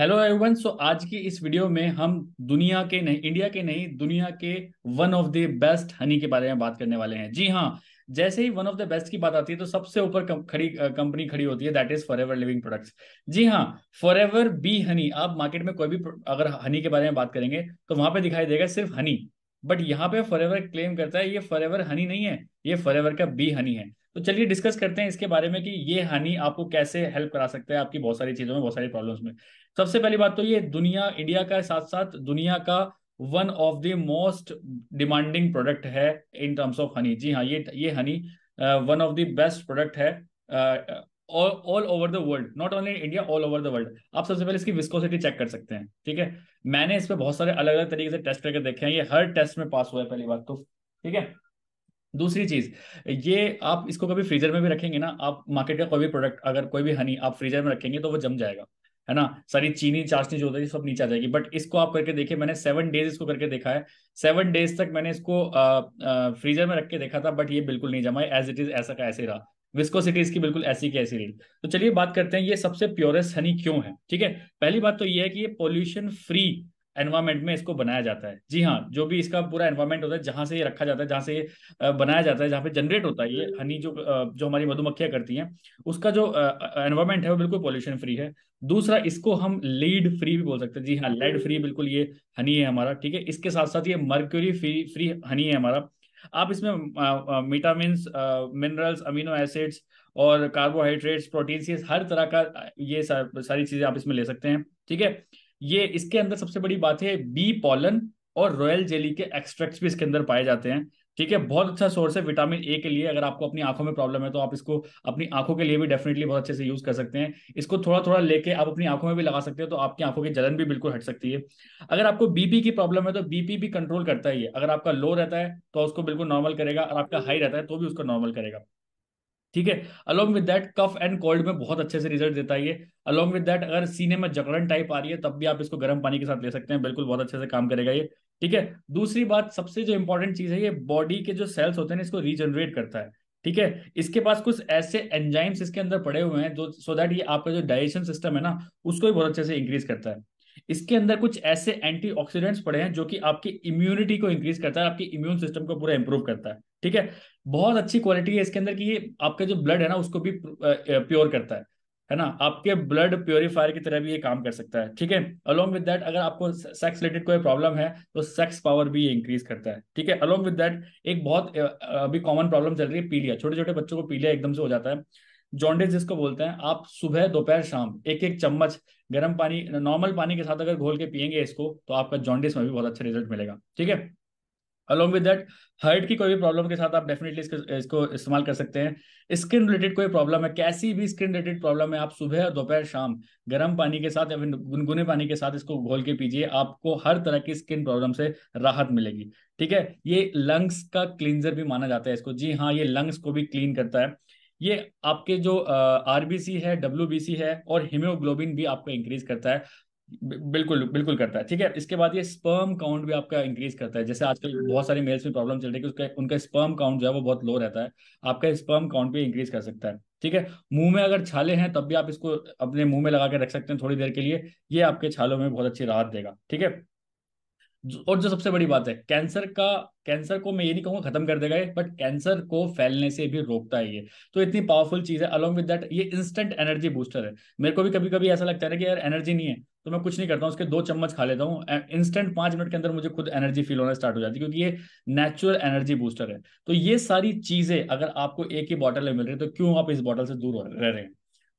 Hello everyone so आज की इस वीडियो में हम दुनिया के नहीं इंडिया के नहीं दुनिया के one of the best honey के बारे में बात करने वाले हैं जी हाँ जैसे ही वन ऑफ द बेस्ट की बात आती है तो सबसे ऊपर खड़ी कंपनी खड़ी होती है that is forever living products जी हाँ फॉर एवर बी हनी आप मार्केट में कोई भी अगर हनी के बारे में बात करेंगे तो वहां पर दिखाई देगा सिर्फ हनी बट यहाँ पे फॉर क्लेम करता है ये फॉर हनी नहीं है ये फॉर का बी हनी है तो चलिए डिस्कस करते हैं इसके बारे में कि ये हनी आपको कैसे हेल्प करा सकते हैं आपकी बहुत सारी चीज़ों में बहुत सारी प्रॉब्लम्स में सबसे पहली बात तो ये दुनिया इंडिया का साथ साथ दुनिया का one of the most demanding product है इन टर्म्स ऑफ हनी जी हाँ ये ये honey one of the best product है all over the world not only India all over the world आप सबसे पहले इसकी विस्कोसिटी चेक कर सकते हैं ठीक है मैंने इस पर बहुत सारे अलग अलग तरीके से टेस्ट करके देखे हैं ये हर टेस्ट में पास हुआ है पहली बात तो ठीक है दूसरी चीज ये आप इसको कभी फ्रीजर में भी रखेंगे ना आप मार्केट का कोई भी प्रोडक्ट अगर कोई भी हनी आप फ्रीजर में रखेंगे तो वो जम जाएगा है ना सारी चीनी चाशनी जो होती है सब नीचे आ जाएगी बट इसको आप करके देखिए मैंने सेवन डेज इसको करके देखा है सेवन डेज तक मैंने इसको आ, आ, फ्रीजर में रख के देखा था बट ये बिल्कुल नहीं जमा एज इट इज ऐसा का ऐसे रहा विस्कोसिटी इसकी बिल्कुल ऐसी की ऐसी रही तो चलिए बात करते हैं ये सबसे प्योरेस्ट हनी क्यों है ठीक है पहली बात तो ये है कि ये पॉल्यूशन फ्री एनवायरमेंट में इसको बनाया जाता है जी हाँ जो भी इसका पूरा एनवायरमेंट होता है जहां से ये रखा जाता है जहां से ये बनाया जाता है जहां पे जनरेट होता है ये हम्म। हनी जो जो हमारी मधुमक्खियां करती हैं उसका जो एनवायरमेंट है वो बिल्कुल पॉल्यूशन फ्री है दूसरा इसको हम लीड फ्री भी बोल सकते हैं जी हाँ लेड फ्री बिल्कुल ये हनी है हमारा ठीक है इसके साथ साथ ये मर्क्यूरी फ्री फ्री हनी है हमारा आप इसमें विटामिन मिनरल्स अमीनो एसिड्स और कार्बोहाइड्रेट्स प्रोटीन ये हर तरह का ये सारी चीजें आप इसमें ले सकते हैं ठीक है ये इसके अंदर सबसे बड़ी बात है बी पॉलन और रॉयल जेली के एक्सट्रैक्ट्स भी इसके अंदर पाए जाते हैं ठीक है बहुत अच्छा सोर्स है विटामिन ए के लिए अगर आपको अपनी आंखों में प्रॉब्लम है तो आप इसको अपनी आंखों के लिए भी डेफिनेटली बहुत अच्छे से यूज कर सकते हैं इसको थोड़ा थोड़ा लेके आप अपनी आंखों में भी लगा सकते हैं तो आपकी आंखों की जलन भी बिल्कुल हट सकती है अगर आपको बीपी की प्रॉब्लम है तो बीपी भी कंट्रोल करता ही है अगर आपका लो रहता है तो उसको बिल्कुल नॉर्मल करेगा और आपका हाई रहता है तो भी उसको नॉर्मल करेगा ठीक है along with that cough and cold में बहुत अच्छे से रिजल्ट देता है ये अलॉन्ग विद दैट अगर सीने में जकड़न टाइप आ रही है तब भी आप इसको गर्म पानी के साथ ले सकते हैं बिल्कुल बहुत अच्छे से काम करेगा ये ठीक है दूसरी बात सबसे जो इंपॉर्टेंट चीज है ये बॉडी के जो सेल्स होते हैं इसको रीजनरेट करता है ठीक है इसके पास कुछ ऐसे एंजाइम्स इसके अंदर पड़े हुए हैं जो सो दैट ये आपका जो डाइजेशन सिस्टम है ना उसको भी बहुत अच्छे से इंक्रीज करता है इसके अंदर कुछ ऐसे एंटीऑक्सीडेंट्स पड़े हैं जो कि आपकी इम्यूनिटी को इंक्रीज करता है आपकी इम्यून सिस्टम को पूरा इंप्रूव करता है ठीक है बहुत अच्छी क्वालिटी है इसके अंदर कि ये आपका जो ब्लड है ना उसको भी प्योर करता है है ना आपके ब्लड प्योरीफायर की तरह भी ये काम कर सकता है ठीक है अलोंग विद दैट अगर आपको सेक्स रिलेटेड कोई प्रॉब्लम है तो सेक्स पावर भी ये इंक्रीज करता है ठीक है अलोंग विद दैट एक बहुत अभी कॉमन प्रॉब्लम चल रही है पीलिया छोटे छोटे बच्चों को पीलिया एकदम से हो जाता है जॉन्डिस जिसको बोलते हैं आप सुबह दोपहर शाम एक एक चम्मच गर्म पानी नॉर्मल पानी के साथ अगर घोल के पियेंगे इसको तो आपका जॉन्डिस में भी बहुत अच्छा रिजल्ट मिलेगा ठीक है अलोंग विद दैट हर्ट की कोई भी प्रॉब्लम के साथ आप डेफिनेटली इसको इसको इस्तेमाल कर सकते हैं स्किन रिलेटेड कोई प्रॉब्लम है कैसी भी स्किन रिलेटेड प्रॉब्लम है आप सुबह दोपहर शाम गर्म पानी के साथ या फिर गुनगुने पानी के साथ इसको घोल के पीजिए आपको हर तरह की स्किन प्रॉब्लम से राहत मिलेगी ठीक है ये लंग्स का क्लींजर भी माना जाता है इसको जी हाँ ये लंग्स को भी क्लीन करता है ये आपके जो आरबीसी है डब्ल्यू है और हिमोग्लोबिन भी आपको इंक्रीज करता है बिल्कुल बिल्कुल करता है ठीक है इसके बाद ये स्पर्म काउंट भी आपका इंक्रीज करता है जैसे आजकल हम्म। बहुत सारे मेल्स में प्रॉब्लम चल रही है कि उसका उनका स्पर्म काउंट जो है वो बहुत लो रहता है आपका स्पर्म काउंट भी इंक्रीज कर सकता है ठीक है मुंह में अगर छाले हैं तब भी आप इसको अपने मुंह में लगा के रख सकते हैं थोड़ी देर के लिए ये आपके छालों में बहुत अच्छी राहत देगा ठीक है और जो सबसे बड़ी बात है कैंसर का कैंसर को मैं ये नहीं कहूंगा खत्म कर देगा ये बट कैंसर को फैलने से भी रोकता है ये तो इतनी पावरफुल चीज़ है अलोंग विद दैट ये इंस्टेंट एनर्जी बूस्टर है मेरे को भी कभी कभी ऐसा लगता है कि यार एनर्जी नहीं है तो मैं कुछ नहीं करता हूँ उसके दो चम्मच खा लेता हूँ इंस्टेंट पांच मिनट के अंदर मुझे खुद एनर्जी फील होना स्टार्ट हो जाती है क्योंकि ये नेचुरल एनर्जी बूस्टर है तो ये सारी चीज़ें अगर आपको एक ही बॉटल में मिल रही है तो क्यों आप इस बॉटल से दूर रह रहे हैं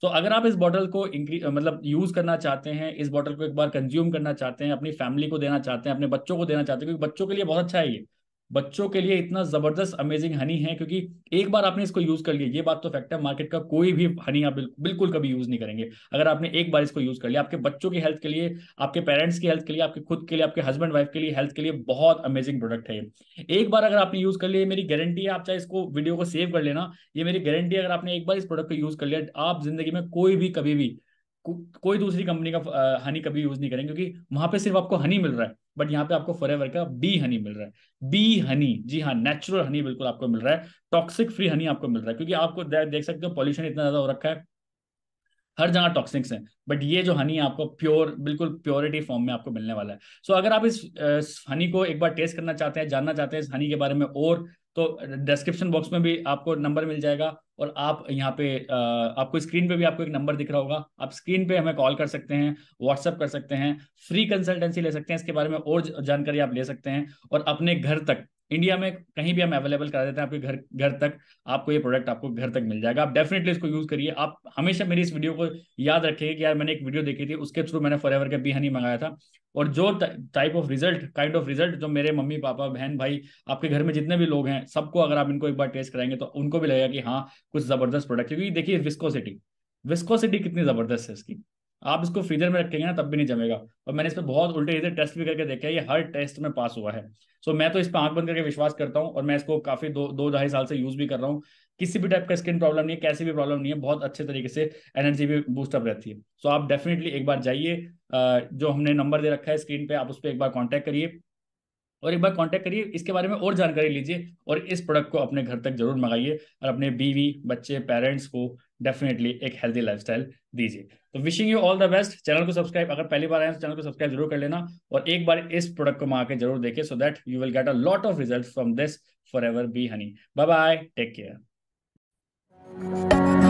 तो अगर आप इस बॉटल को मतलब यूज करना चाहते हैं इस बॉटल को एक बार कंज्यूम करना चाहते हैं अपनी फैमिली को देना चाहते हैं अपने बच्चों को देना चाहते हैं क्योंकि बच्चों के लिए बहुत अच्छा है ये बच्चों के लिए इतना जबरदस्त अमेजिंग हनी है क्योंकि एक बार आपने इसको यूज कर लिया ये बात तो फैक्ट है मार्केट का कोई भी हनी आप बिल्कुल कभी यूज नहीं करेंगे अगर आपने एक बार इसको यूज कर लिया आपके बच्चों की हेल्थ के लिए आपके पेरेंट्स की हेल्थ के लिए आपके खुद के लिए आपके हस्बैंड वाइफ के लिए हेल्थ के लिए बहुत अमेजिंग प्रोडक्ट है एक बार अगर आपने यूज कर लिया मेरी गारंटी है आप चाहे इसको वीडियो को सेव कर लेना ये मेरी गारंटी है अगर आपने एक बार इस प्रोडक्ट को यूज कर लिया आप जिंदगी में कोई भी कभी भी को, कोई दूसरी कंपनी का हनी कभी यूज नहीं करेंगे क्योंकि वहां पे सिर्फ आपको हनी मिल रहा है बट यहाँ पे आपको फॉर का बी हनी मिल रहा है बी हनी जी हाँ नेचुरल हनी बिल्कुल आपको मिल रहा है टॉक्सिक फ्री हनी आपको मिल रहा है क्योंकि आपको देख सकते हो पॉल्यूशन इतना ज्यादा हो रखा है हर जगह टॉक्सिक्स हैं बट ये जो हनी आपको प्योर बिल्कुल प्योरिटी फॉर्म में आपको मिलने वाला है सो so, अगर आप इस, इस हनी को एक बार टेस्ट करना चाहते हैं जानना चाहते हैं इस हनी के बारे में और तो डिस्क्रिप्शन बॉक्स में भी आपको नंबर मिल जाएगा और आप यहाँ पे आपको स्क्रीन पे भी आपको एक नंबर दिख रहा होगा आप स्क्रीन पे हमें कॉल कर सकते हैं व्हाट्सअप कर सकते हैं फ्री कंसल्टेंसी ले सकते हैं इसके बारे में और जानकारी आप ले सकते हैं और अपने घर तक इंडिया में कहीं भी हम अवेलेबल करा देते हैं आपके घर घर तक आपको ये प्रोडक्ट आपको घर तक मिल जाएगा आप डेफिनेटली इसको यूज करिए आप हमेशा मेरी इस वीडियो को याद रखिए कि यार मैंने एक वीडियो देखी थी उसके थ्रू मैंने फॉर एवर का बी हनी मंगाया था और जो type of result kind of result जो मेरे मम्मी पापा बहन भाई आपके घर में जितने भी लोग हैं सबको अगर आप इनको एक बार टेस्ट कराएंगे तो उनको भी लगेगा कि हाँ कुछ जबरदस्त प्रोडक्ट क्योंकि देखिए विस्कोसिटी विस्कोसिटी कितनी जबरदस्त है इसकी आप इसको फ्रीजर में रखेंगे ना तब भी नहीं जमेगा और मैंने इस पर बहुत उल्टे इधर टेस्ट भी करके देखा है ये हर टेस्ट में पास हुआ है सो मैं तो इस पर आंख बंद करके विश्वास करता हूँ और मैं इसको काफी दो दो ढाई साल से यूज भी कर रहा हूँ किसी भी टाइप का स्किन प्रॉब्लम नहीं है कैसी भी प्रॉब्लम नहीं है बहुत अच्छे तरीके से एनर्जी भी बूस्टअप रहती है सो आप डेफिनेटली एक बार जाइए जो हमने नंबर दे रखा है स्क्रीन पे आप उस पर एक बार कॉन्टैक्ट करिए और एक बार कांटेक्ट करिए इसके बारे में और जानकारी लीजिए और इस प्रोडक्ट को अपने घर तक जरूर मंगाइए और अपने बीवी बच्चे पेरेंट्स को डेफिनेटली एक हेल्दी लाइफस्टाइल दीजिए तो wishing you all the best channel को सब्सक्राइब अगर पहली बार आए तो चैनल को सब्सक्राइब जरूर कर लेना और एक बार इस प्रोडक्ट को मार के जरूर देखें so that you will get a lot of result from this forever bee honey bye bye take care